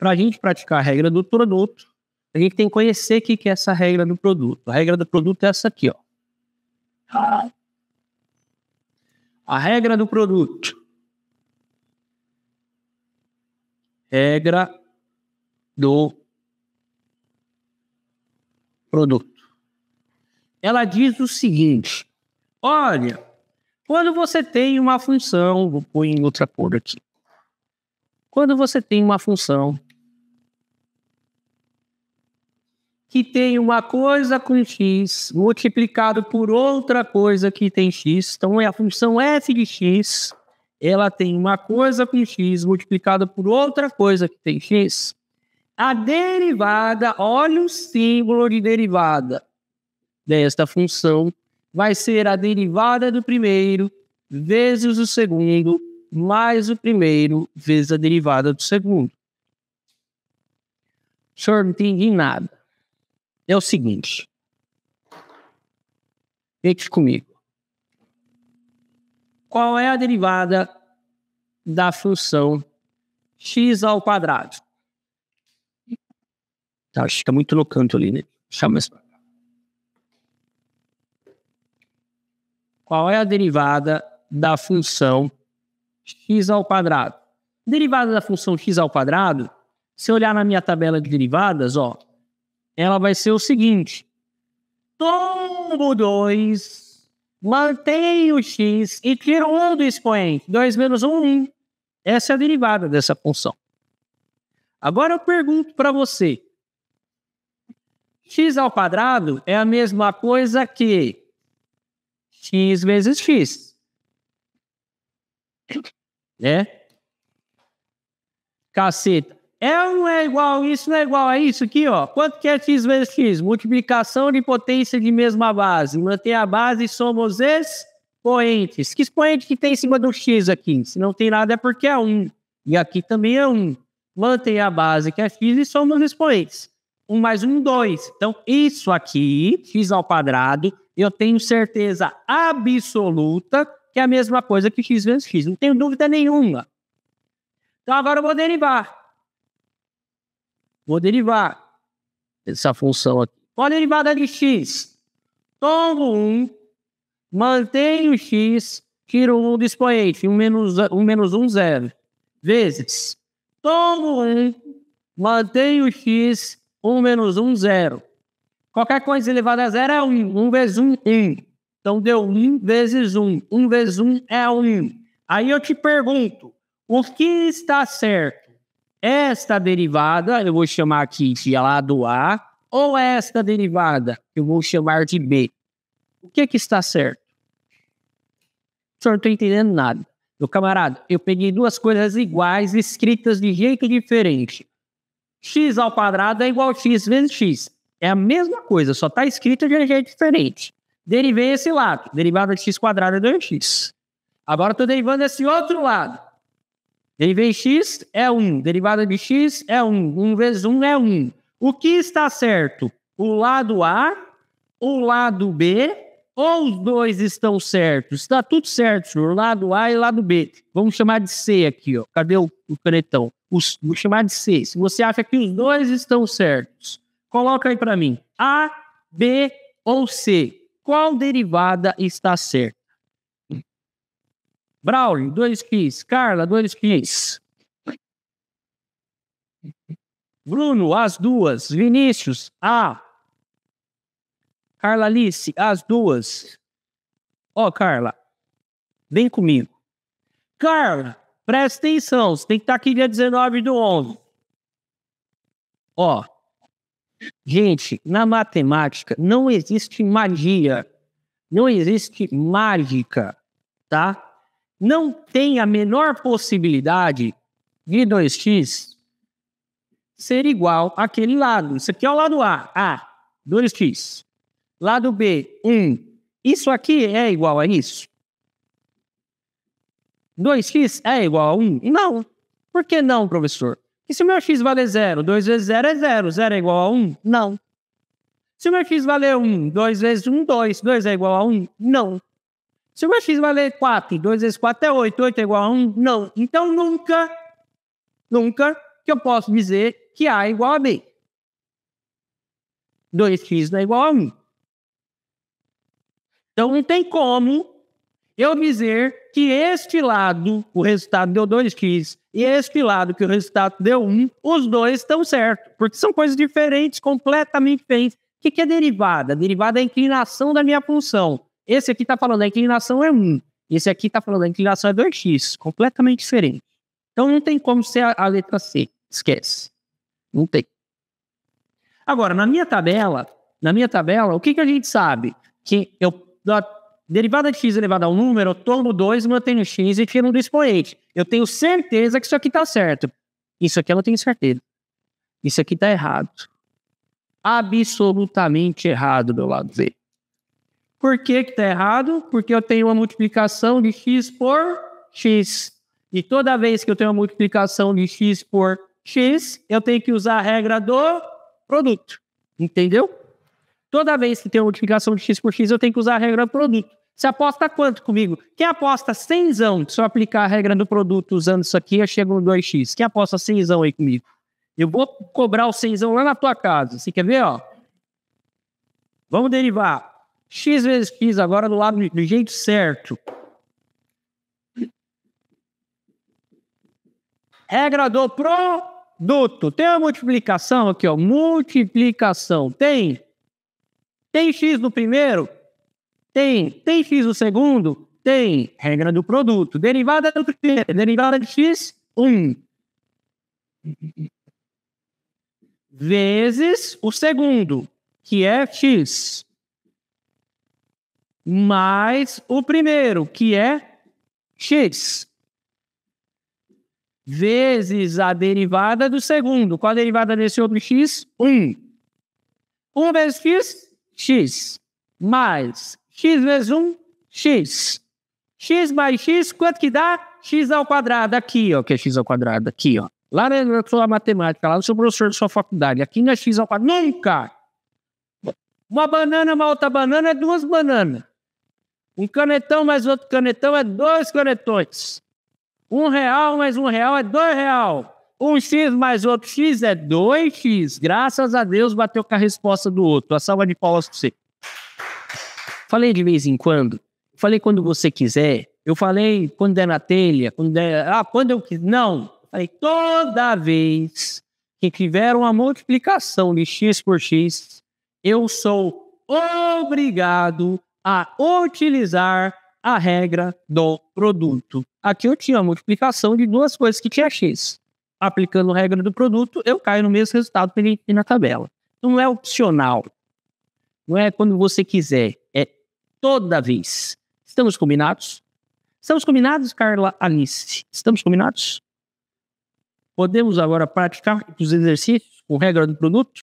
Para a gente praticar a regra do produto, a gente tem que conhecer o que, é essa regra do produto. A regra do produto é essa aqui, ó. A regra do produto. Regra do produto. Ela diz o seguinte: olha, quando você tem uma função, vou pôr em outra cor aqui. Quando você tem uma função que tem uma coisa com x multiplicado por outra coisa que tem x. Então, é a função f de x, ela tem uma coisa com x multiplicada por outra coisa que tem x. A derivada, olha o símbolo de derivada desta função, vai ser a derivada do primeiro vezes o segundo mais o primeiro vezes a derivada do segundo. Senhor, não entendi nada é o seguinte. Fique comigo. Qual é a derivada da função x ao quadrado? Tá, acho que tá muito no canto ali, né? Chama mais Qual é a derivada da função x ao quadrado? Derivada da função x ao quadrado, se olhar na minha tabela de derivadas, ó, ela vai ser o seguinte: tombo 2, mantenho o x e tiro 1 um do expoente. 2 menos 1, um, 1. Essa é a derivada dessa função. Agora eu pergunto para você: x ao quadrado é a mesma coisa que x vezes x. Né? Caceta. É ou não é igual isso, não é igual a isso aqui, ó. Quanto que é x vezes x? Multiplicação de potência de mesma base. Mantém a base e somos expoentes. Que expoente que tem em cima do x aqui? Se não tem nada é porque é 1. E aqui também é 1. Mantém a base que é x e somos os expoentes. 1 mais 1, 2. Então, isso aqui, x ao quadrado, eu tenho certeza absoluta que é a mesma coisa que x vezes x. Não tenho dúvida nenhuma. Então, agora eu vou derivar. Vou derivar essa função aqui. Qual a derivada de x? Tomo 1, mantenho x, tiro 1 do expoente, 1 menos 1, menos 1 zero. Vezes, tomo 1, mantenho x, 1 menos 1, 0. Qualquer coisa elevada a 0 é 1. 1 vezes 1, 1. Então deu 1 vezes 1. 1 vezes 1 é 1. Aí eu te pergunto, o que está certo? Esta derivada eu vou chamar aqui de lado A, ou esta derivada eu vou chamar de B. O que é que está certo? O senhor não está entendendo nada. Meu camarada, eu peguei duas coisas iguais escritas de jeito diferente. x ao quadrado é igual a x vezes x. É a mesma coisa, só está escrita de um jeito diferente. Derivei esse lado. Derivada de x quadrado é 2x. Agora estou derivando esse outro lado. DV x é 1, derivada de x é 1, 1 vezes 1 é 1. O que está certo? O lado A, o lado B, ou os dois estão certos? Está tudo certo, senhor. Lado A e lado B. Vamos chamar de C aqui, ó. Cadê o, o canetão? Os, vou chamar de C. Se você acha que os dois estão certos, coloca aí para mim. A, B ou C. Qual derivada está certa? Braulio, 2x. Carla, 2x. Bruno, as duas. Vinícius, A. Carla Alice, as duas. Ó, oh, Carla, vem comigo. Carla, presta atenção, você tem que estar tá aqui dia 19 do 11. Ó, oh, gente, na matemática não existe magia, não existe mágica, tá? não tem a menor possibilidade de 2x ser igual àquele lado. Isso aqui é o lado A. A, 2x. Lado B, 1. Isso aqui é igual a isso? 2x é igual a 1? Não. Por que não, professor? E se o meu x valer 0, 2 vezes 0 é 0. 0 é igual a 1? Não. Se o meu x valer 1, 2 vezes 1, 2. 2 é igual a 1? Não. Se o x valer 4, 2 vezes 4 é 8, 8 é igual a 1? Não. Então, nunca, nunca que eu posso dizer que A é igual a B. 2x não é igual a 1. Então, não tem como eu dizer que este lado, o resultado deu 2x, e este lado, que o resultado deu 1, os dois estão certos. Porque são coisas diferentes, completamente diferentes. O que é derivada? Derivada é a inclinação da minha função. Esse aqui está falando a inclinação é 1. Esse aqui está falando a inclinação é 2x. Completamente diferente. Então não tem como ser a, a letra C. Esquece. Não tem. Agora, na minha tabela, na minha tabela, o que, que a gente sabe? Que eu, da derivada de x elevada ao número, eu tomo 2, mantenho x e tiro um do expoente. Eu tenho certeza que isso aqui está certo. Isso aqui eu não tenho certeza. Isso aqui está errado. Absolutamente errado, meu lado Z. Por que está errado? Porque eu tenho uma multiplicação de x por x. E toda vez que eu tenho uma multiplicação de x por x, eu tenho que usar a regra do produto. Entendeu? Toda vez que tem uma multiplicação de x por x, eu tenho que usar a regra do produto. Você aposta quanto comigo? Quem aposta 100, se eu aplicar a regra do produto usando isso aqui, eu chego no 2x. Quem aposta 100 aí comigo? Eu vou cobrar o 100 lá na tua casa. Você quer ver, ó? Vamos derivar. X vezes X, agora do lado do jeito certo. Regra do produto. Tem a multiplicação aqui, ó. Multiplicação. Tem? Tem X no primeiro? Tem. Tem X no segundo? Tem. Regra do produto. Derivada do primeiro. Derivada de X, 1. Um. Vezes o segundo, que é X mais o primeiro, que é x, vezes a derivada do segundo. Qual a derivada desse outro x? 1. 1 vezes x, x. Mais x vezes 1, x. x mais x, quanto que dá? x ao quadrado, aqui, ó, que é x ao quadrado, aqui, ó. Lá na sua matemática, lá no seu professor de sua faculdade, aqui não é x ao quadrado, nunca! Uma banana, uma outra banana, é duas bananas. Um canetão mais outro canetão é dois canetões. Um real mais um real é dois real. Um X mais outro X é dois X. Graças a Deus bateu com a resposta do outro. A salva de palmas para você. Falei de vez em quando. Falei quando você quiser. Eu falei quando der na telha. Quando der... Ah, quando eu quiser. Não. Falei toda vez que tiver uma multiplicação de X por X, eu sou obrigado a utilizar a regra do produto. Aqui eu tinha a multiplicação de duas coisas que tinha x. Aplicando a regra do produto, eu caio no mesmo resultado que ele tem na tabela. Então, não é opcional. Não é quando você quiser. É toda vez. Estamos combinados? Estamos combinados, Carla Alice? Estamos combinados? Podemos agora praticar os exercícios com regra do produto?